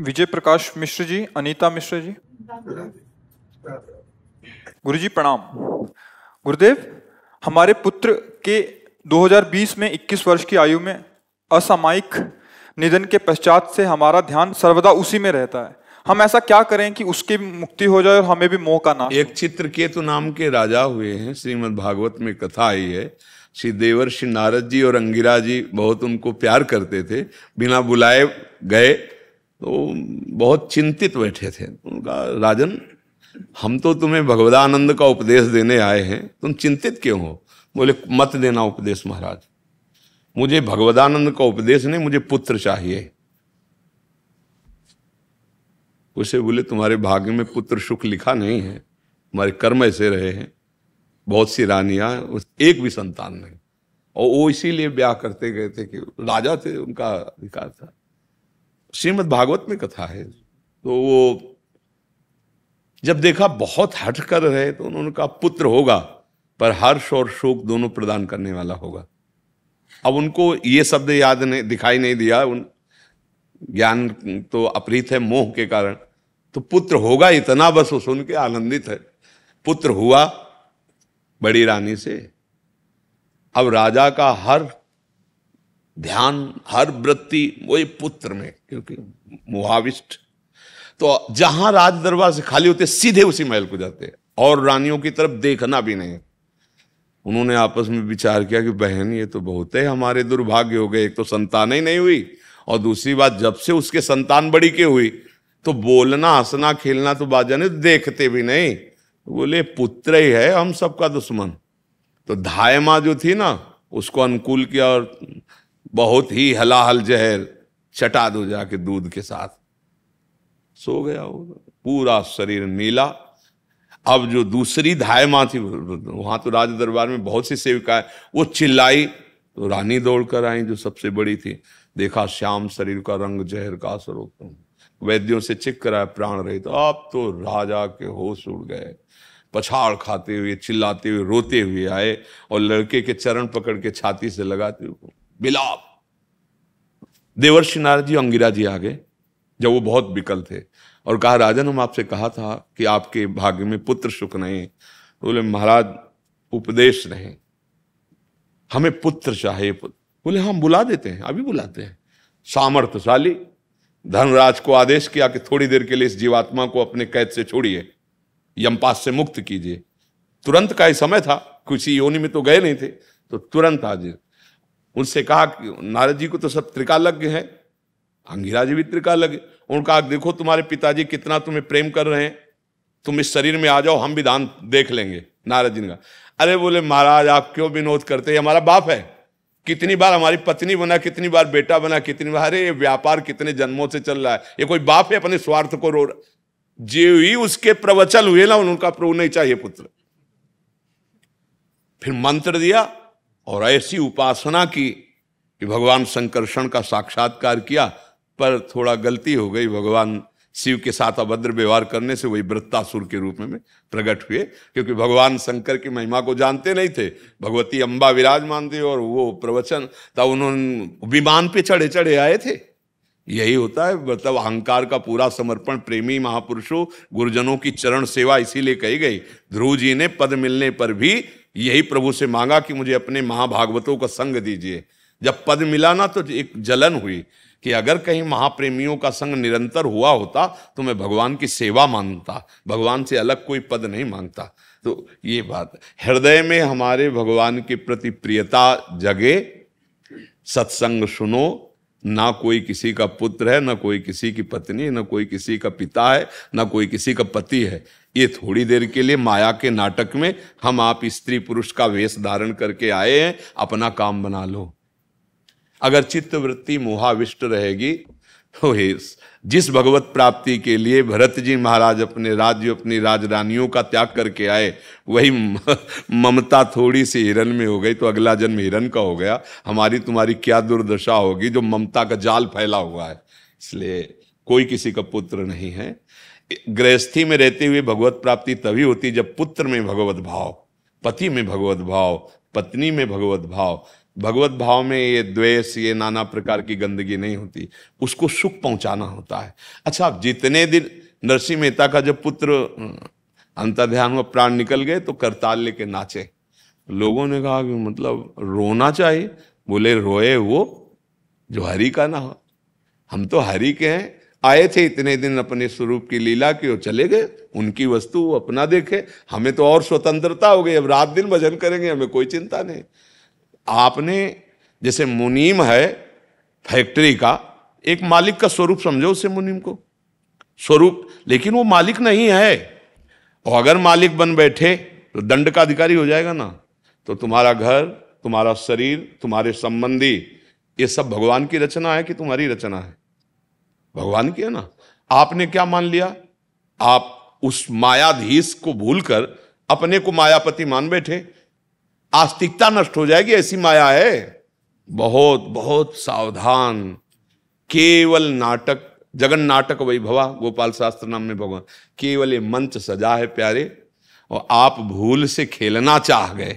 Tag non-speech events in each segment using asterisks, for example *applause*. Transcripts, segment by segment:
विजय प्रकाश मिश्र जी अनीता मिश्र जी गुरु जी प्रणाम गुरुदेव हमारे पुत्र के 2020 में 21 वर्ष की आयु में असामायिक निधन के पश्चात से हमारा ध्यान सर्वदा उसी में रहता है हम ऐसा क्या करें कि उसकी मुक्ति हो जाए और हमें भी मोह का नाश एक केतु नाम के राजा हुए हैं श्रीमद् भागवत में कथा आई है श्री देवर श्री नारद जी और अंगिरा जी बहुत उनको प्यार करते थे बिना बुलाए गए तो बहुत चिंतित बैठे थे उनका राजन हम तो तुम्हें भगवदानंद का उपदेश देने आए हैं तुम चिंतित क्यों हो बोले मत देना उपदेश महाराज मुझे भगवदानंद का उपदेश नहीं मुझे पुत्र चाहिए उसे बोले तुम्हारे भाग्य में पुत्र सुख लिखा नहीं है तुम्हारे कर्म ऐसे रहे हैं बहुत सी रानियां उस एक भी संतान नहीं और वो इसीलिए ब्याह करते गए थे कि राजा थे उनका अधिकार था श्रीमद भागवत में कथा है तो वो जब देखा बहुत हट कर रहे तो उन्होंने कहा पुत्र होगा पर हर्ष और शोक दोनों प्रदान करने वाला होगा अब उनको ये शब्द याद नहीं दिखाई नहीं दिया उन ज्ञान तो अपरीत है मोह के कारण तो पुत्र होगा इतना बस वो सुन के आनंदित है पुत्र हुआ बड़ी रानी से अब राजा का हर ध्यान हर वृत्ति वो ये पुत्र में क्योंकि मुहाविष्ट तो जहां राज दरबार से खाली होते सीधे उसी महल को जाते और रानियों की तरफ देखना भी नहीं उन्होंने आपस में विचार किया कि बहन ये तो बहुत है हमारे दुर्भाग्य हो गए एक तो संतान ही नहीं हुई और दूसरी बात जब से उसके संतान बड़ी के हुई तो बोलना हंसना खेलना तो बाजा ने देखते भी नहीं बोले पुत्र ही है हम सबका दुश्मन तो धायमा जो थी ना उसको अनुकूल किया और बहुत ही हलाहल जहर चटा दो जाके दूध के साथ सो गया वो पूरा शरीर नीला अब जो दूसरी धाय माँ थी वहां तो राज दरबार में बहुत सी सेविकाएं वो चिल्लाई तो रानी दौड़ कर आई जो सबसे बड़ी थी देखा श्याम शरीर का रंग जहर का असर होता वैद्यों से चिक कराया प्राण रही तो आप तो राजा के होश उड़ गए पछाड़ खाते हुए चिल्लाते हुए रोते हुए आए और लड़के के चरण पकड़ के छाती से लगाते हुए बिलाप देवर्षि नारद जी अंगिरा जी आ गए जब वो बहुत विकल थे और कहा राजन हम आपसे कहा था कि आपके भाग्य में पुत्र सुख नहीं तो बोले महाराज उपदेश रहे हमें पुत्र चाहिए पुत्र बोले हाँ, हम बुला देते हैं अभी बुलाते हैं सामर्थ्यशाली धनराज को आदेश किया कि थोड़ी देर के लिए इस जीवात्मा को अपने कैद से छोड़िए यमपास से मुक्त कीजिए तुरंत का ही समय था किसी योनि में तो गए नहीं थे तो तुरंत हाजिर उनसे कहा नारद जी को तो सब त्रिकालज्ञ है अंगिरा जी भी त्रिकालज्ञ उनका देखो तुम्हारे पिताजी कितना तुम्हें प्रेम कर रहे हैं तुम इस शरीर में आ जाओ हम भी दान देख लेंगे नारद जी का अरे बोले महाराज आप क्यों विनोद करते हमारा बाप है कितनी बार हमारी पत्नी बना कितनी बार बेटा बना कितनी बार अरे ये व्यापार कितने जन्मों से चल रहा है ये कोई बाप है अपने स्वार्थ को रो जीव ही उसके प्रवचन हुए ना उनका प्रभु नहीं चाहिए पुत्र फिर मंत्र दिया और ऐसी उपासना की कि भगवान संकर्षण का साक्षात्कार किया पर थोड़ा गलती हो गई भगवान शिव के साथ अभद्र व्यवहार करने से वही वृत्तासुर के रूप में प्रकट हुए क्योंकि भगवान शंकर की महिमा को जानते नहीं थे भगवती अम्बा विराजमान थे और वो प्रवचन तब उन्होंने विमान पे चढ़े चढ़े आए थे यही होता है मतलब अहंकार का पूरा समर्पण प्रेमी महापुरुषों गुरुजनों की चरण सेवा इसीलिए कही गई ध्रुव जी ने पद मिलने पर भी यही प्रभु से मांगा कि मुझे अपने महाभागवतों का संग दीजिए जब पद मिला ना तो एक जलन हुई कि अगर कहीं महाप्रेमियों का संग निरंतर हुआ होता तो मैं भगवान की सेवा मांगता भगवान से अलग कोई पद नहीं मांगता तो ये बात हृदय में हमारे भगवान के प्रति प्रियता जगे सत्संग सुनो ना कोई किसी का पुत्र है ना कोई किसी की पत्नी ना कोई किसी का पिता है ना कोई किसी का पति है ये थोड़ी देर के लिए माया के नाटक में हम आप स्त्री पुरुष का वेश धारण करके आए हैं अपना काम बना लो अगर चित्त वृत्ति मोहाविष्ट रहेगी तो जिस भगवत प्राप्ति के लिए भरत जी महाराज अपने राज्य अपनी राजरानियों का त्याग करके आए वही ममता थोड़ी सी हिरन में हो गई तो अगला जन्म हिरन का हो गया हमारी तुम्हारी क्या दुर्दशा होगी जो ममता का जाल फैला हुआ है इसलिए कोई किसी का पुत्र नहीं है गृहस्थी में रहते हुए भगवत प्राप्ति तभी होती जब पुत्र में भगवत भाव पति में भगवत भाव पत्नी में भगवत भाव भगवत भाव में ये द्वेष ये नाना प्रकार की गंदगी नहीं होती उसको सुख पहुंचाना होता है अच्छा आप जितने दिन नरसिंह मेहता का जब पुत्र हम्म, अंतर्ध्यान में प्राण निकल गए तो करताल लेके नाचे लोगों ने कहा कि मतलब रोना चाहिए बोले रोए वो जो हरि का ना हो हम तो हरि के हैं आए थे इतने दिन अपने स्वरूप की लीला की और चले गए उनकी वस्तु वो अपना देखे हमें तो और स्वतंत्रता हो गई अब रात दिन भजन करेंगे हमें कोई चिंता नहीं आपने जैसे मुनीम है फैक्ट्री का एक मालिक का स्वरूप समझो उसे मुनीम को स्वरूप लेकिन वो मालिक नहीं है और अगर मालिक बन बैठे तो दंड का अधिकारी हो जाएगा ना तो तुम्हारा घर तुम्हारा शरीर तुम्हारे संबंधी ये सब भगवान की रचना है कि तुम्हारी रचना है भगवान की है ना आपने क्या मान लिया आप उस मायाधीश को भूलकर अपने को मायापति मान बैठे आस्तिकता नष्ट हो जाएगी ऐसी माया है बहुत बहुत सावधान केवल नाटक जगन नाटक वैभवा गोपाल शास्त्र नाम में भगवान केवल ये मंच सजा है प्यारे और आप भूल से खेलना चाह गए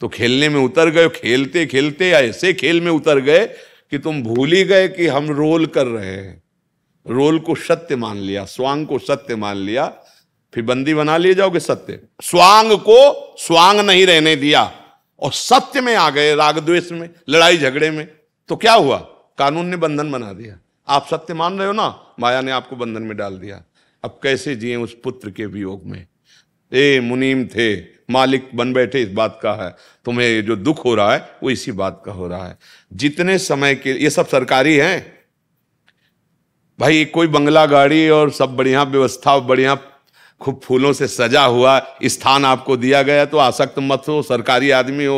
तो खेलने में उतर गए खेलते खेलते ऐसे खेल में उतर गए कि तुम भूल ही गए कि हम रोल कर रहे हैं रोल को सत्य मान लिया स्वांग को सत्य मान लिया फिर बंदी बना लिए जाओगे सत्य स्वांग को स्वांग नहीं रहने दिया और सत्य में आ गए राग द्वेष में लड़ाई झगड़े में तो क्या हुआ कानून ने बंधन बना दिया आप सत्य मान रहे हो ना माया ने आपको बंधन में डाल दिया अब कैसे जिए उस पुत्र के वियोग में ए मुनीम थे मालिक बन बैठे इस बात का है तुम्हें जो दुख हो रहा है वो इसी बात का हो रहा है जितने समय के ये सब सरकारी हैं भाई कोई बंगला गाड़ी और सब बढ़िया व्यवस्था बढ़िया खूब फूलों से सजा हुआ स्थान आपको दिया गया तो आसक्त मत हो सरकारी आदमी हो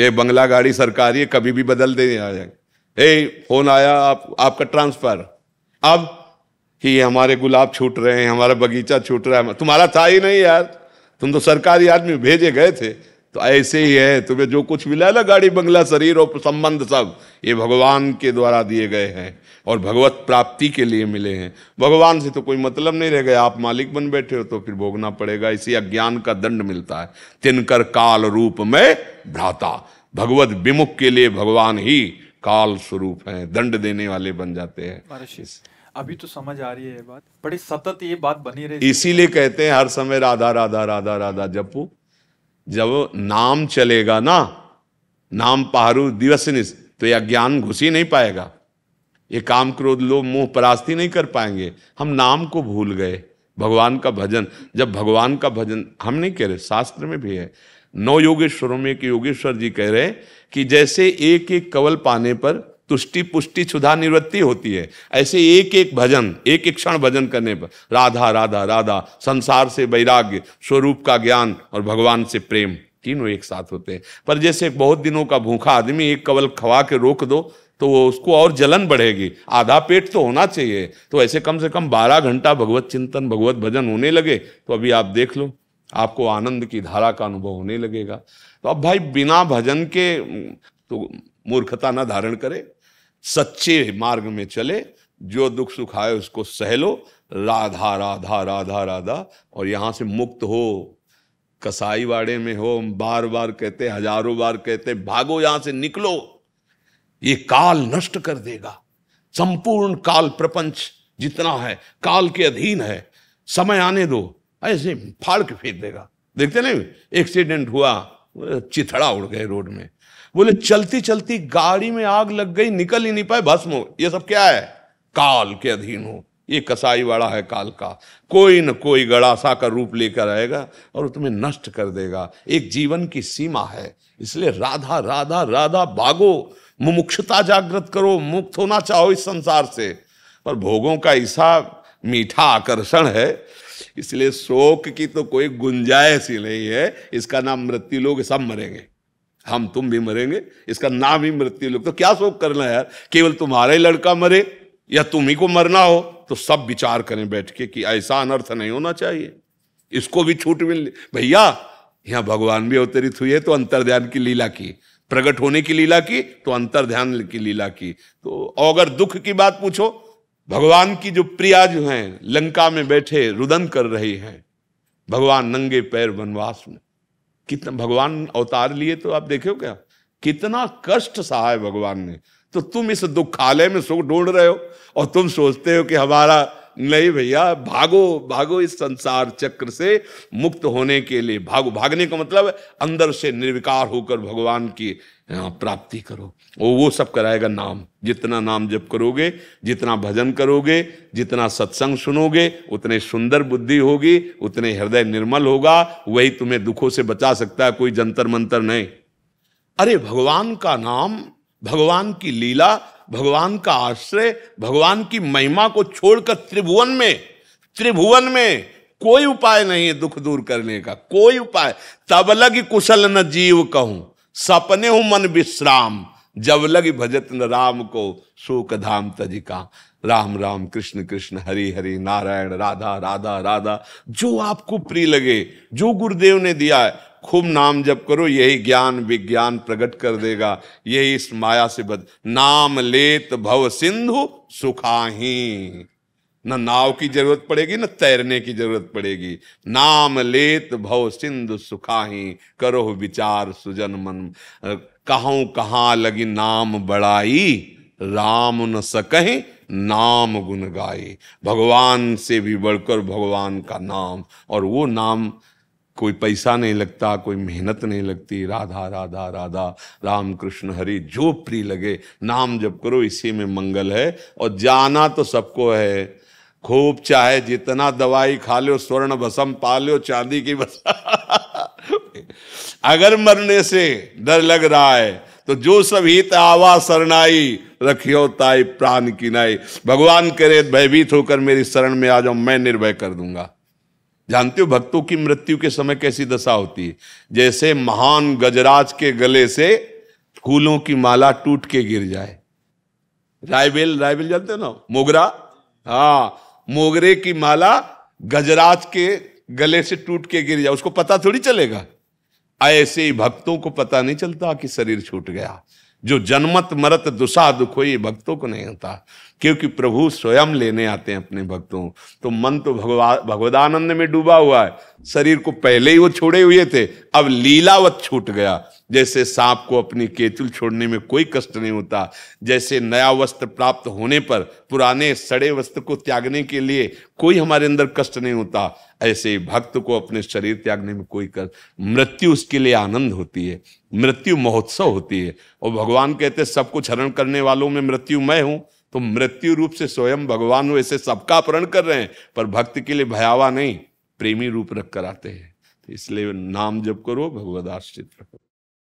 ये बंगला गाड़ी सरकारी है कभी भी बदल दे आ जाएंगे ए फोन आया आप आपका ट्रांसफर अब कि हमारे गुलाब छूट रहे हैं हमारा बगीचा छूट रहा है तुम्हारा था ही नहीं यार तुम तो सरकारी आदमी भेजे गए थे तो ऐसे ही है तुम्हें जो कुछ मिला ना गाड़ी बंगला शरीर और संबंध सब ये भगवान के द्वारा दिए गए हैं और भगवत प्राप्ति के लिए मिले हैं भगवान से तो कोई मतलब नहीं रह गया आप मालिक बन बैठे हो तो फिर भोगना पड़ेगा इसी अज्ञान का दंड मिलता है तिनकर काल रूप में भ्राता भगवत विमुख के लिए भगवान ही काल स्वरूप है दंड देने वाले बन जाते हैं अभी तो समझ आ रही है ये बात बड़ी सतत ये बात बनी रही इसीलिए कहते हैं हर समय राधा राधा राधा राधा जपू जब नाम चलेगा ना नाम पहारू दिवस तो यह ज्ञान घुस ही नहीं पाएगा ये काम क्रोध लोग मोह परास्ती नहीं कर पाएंगे हम नाम को भूल गए भगवान का भजन जब भगवान का भजन हम नहीं कह रहे शास्त्र में भी है नौ योगेश्वरों में एक योगेश्वर जी कह रहे कि जैसे एक एक कवल पाने पर तुष्टि पुष्टि क्षुधा निवृत्ति होती है ऐसे एक एक भजन एक एक क्षण भजन करने पर राधा राधा राधा संसार से वैराग्य स्वरूप का ज्ञान और भगवान से प्रेम तीनों एक साथ होते हैं पर जैसे बहुत दिनों का भूखा आदमी एक कवल खवा के रोक दो तो वो उसको और जलन बढ़ेगी आधा पेट तो होना चाहिए तो ऐसे कम से कम बारह घंटा भगवत चिंतन भगवत भजन होने लगे तो अभी आप देख लो आपको आनंद की धारा का अनुभव होने लगेगा तो अब भाई बिना भजन के तो मूर्खता ना धारण करे सच्चे मार्ग में चले जो दुख सुख आए उसको सहलो राधा राधा राधा राधा और यहाँ से मुक्त हो कसाईवाड़े में हो हम बार बार कहते हजारों बार कहते भागो यहाँ से निकलो ये काल नष्ट कर देगा संपूर्ण काल प्रपंच जितना है काल के अधीन है समय आने दो ऐसे फाड़ के फेंक देगा देखते नहीं एक्सीडेंट हुआ चिथड़ा उड़ गए रोड में बोले चलती चलती गाड़ी में आग लग गई निकल ही नहीं पाए भस्म हो ये सब क्या है काल के अधीन हो ये कसाई वाला है काल का कोई न कोई गड़ासा का रूप लेकर आएगा और तुम्हें नष्ट कर देगा एक जीवन की सीमा है इसलिए राधा राधा राधा भागो मुमुक्षता जागृत करो मुक्त होना चाहो इस संसार से पर भोगों का ऐसा मीठा आकर्षण है इसलिए शोक की तो कोई गुंजाइश ही नहीं है इसका नाम मृत्यु लोग सब मरेंगे हम तुम भी मरेंगे इसका नाम ही मृत्यु लोग तो क्या शोक करना है यार केवल तुम्हारा ही लड़का मरे या तुम ही को मरना हो तो सब विचार करें बैठ के कि ऐसा अनर्थ नहीं होना चाहिए इसको भी छूट मिल भैया यहां भगवान भी अवतरित हुए तो अंतर ध्यान की लीला की प्रकट होने की लीला की तो अंतर ध्यान की लीला की तो अगर दुख की बात पूछो भगवान की जो प्रिया जो हैं लंका में बैठे रुदन कर रही हैं भगवान नंगे पैर वनवास में कितना भगवान अवतार लिए तो आप देखे हो क्या कितना कष्ट सहा है भगवान ने तो तुम इस दुखालय में सुख ढूंढ रहे हो और तुम सोचते हो कि हमारा नहीं भैया भागो भागो इस संसार चक्र से मुक्त होने के लिए भागो भागने का मतलब अंदर से निर्विकार होकर भगवान की प्राप्ति करो वो वो सब कराएगा नाम जितना नाम जप करोगे जितना भजन करोगे जितना सत्संग सुनोगे उतने सुंदर बुद्धि होगी उतने हृदय निर्मल होगा वही तुम्हें दुखों से बचा सकता है कोई जंतर मंतर नहीं अरे भगवान का नाम भगवान की लीला भगवान का आश्रय भगवान की महिमा को छोड़कर त्रिभुवन में त्रिभुवन में कोई उपाय नहीं है दुख दूर करने का कोई उपाय तब लग कुशल न जीव कहूं सपने हूं मन विश्राम जब लग भजत न राम को शोक धाम तजिका राम राम कृष्ण कृष्ण हरि हरि नारायण राधा राधा राधा जो आपको प्रिय लगे जो गुरुदेव ने दिया है खूब नाम जप करो यही ज्ञान विज्ञान प्रकट कर देगा यही इस माया से बद नाम लेत भव सिंधु सुखाही ना नाव की जरूरत पड़ेगी न तैरने की जरूरत पड़ेगी नाम लेत भव सिंधु सुखाही करो विचार सुजन मन कहूँ कहाँ लगी नाम बड़ाई राम न सकें नाम गुन गाए भगवान से भी बढ़कर भगवान का नाम और वो नाम कोई पैसा नहीं लगता कोई मेहनत नहीं लगती राधा राधा राधा राम कृष्ण हरि जो प्रिय लगे नाम जप करो इसी में मंगल है और जाना तो सबको है खूब चाहे जितना दवाई खा लो स्वर्ण भसम पा लो चांदी की बस *laughs* अगर मरने से डर लग रहा है तो जो सब हित आवा शरणाई रखियो ताई प्राण की नाई भगवान करे भयभीत होकर मेरी शरण में आ जाओ मैं निर्भय कर दूंगा जानते हो भक्तों की मृत्यु के समय कैसी दशा होती है जैसे महान गजराज के गले से फूलों की माला टूट के गिर जाए रायबेल रायबेल जानते हो ना मोगरा हाँ मोगरे की माला गजराज के गले से टूट के गिर जाए उसको पता थोड़ी चलेगा ऐसे ही भक्तों को पता नहीं चलता कि शरीर छूट गया जो जन्मत मरत दुसा दुख हो ये भक्तों को नहीं होता क्योंकि प्रभु स्वयं लेने आते हैं अपने भक्तों तो मन तो भगवा भगवदानंद में डूबा हुआ है शरीर को पहले ही वो छोड़े हुए थे अब लीलावत छूट गया जैसे सांप को अपनी केतुल छोड़ने में कोई कष्ट नहीं होता जैसे नया वस्त्र प्राप्त होने पर पुराने सड़े वस्त्र को त्यागने के लिए कोई हमारे अंदर कष्ट नहीं होता ऐसे ही भक्त को अपने शरीर त्यागने में कोई कष्ट मृत्यु उसके लिए आनंद होती है मृत्यु महोत्सव होती है और भगवान कहते सब कुछ हरण करने वालों में मृत्यु मैं हूँ तो मृत्यु रूप से स्वयं भगवान वैसे सबका अपहरण कर रहे हैं पर भक्त के लिए भयावा नहीं प्रेमी रूप रख कर आते हैं तो इसलिए नाम जप करो भगवदाश्रित रखो